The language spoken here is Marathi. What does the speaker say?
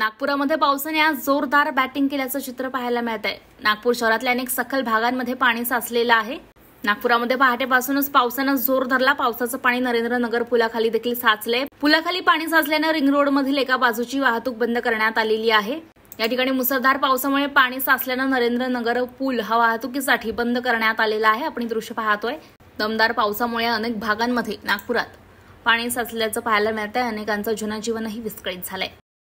नागपुरामध्ये पावसाने आज जोरदार बॅटिंग केल्याचं चित्र पाहायला मिळत आहे नागपूर शहरातल्या अनेक सखल भागांमध्ये पाणी साचलेलं आहे नागपुरामध्ये पहाटेपासूनच पावसानं जोर धरला पावसाचं पाणी नरेंद्र नगर पुलाखाली देखील साचलंय पुलाखाली पाणी साचल्यानं रिंग रोड मधील एका बाजूची वाहतूक बंद करण्यात आलेली आहे या ठिकाणी मुसळधार पावसामुळे पाणी साचल्यानं नरेंद्र नगर पूल हा वाहतुकीसाठी बंद करण्यात आलेला आहे आपण दृश्य पाहतोय दमदार पावसामुळे अनेक भागांमध्ये नागपुरात पाणी साचल्याचं पाहायला मिळत आहे अनेकांचं जनजीवनही विस्कळीत झालंय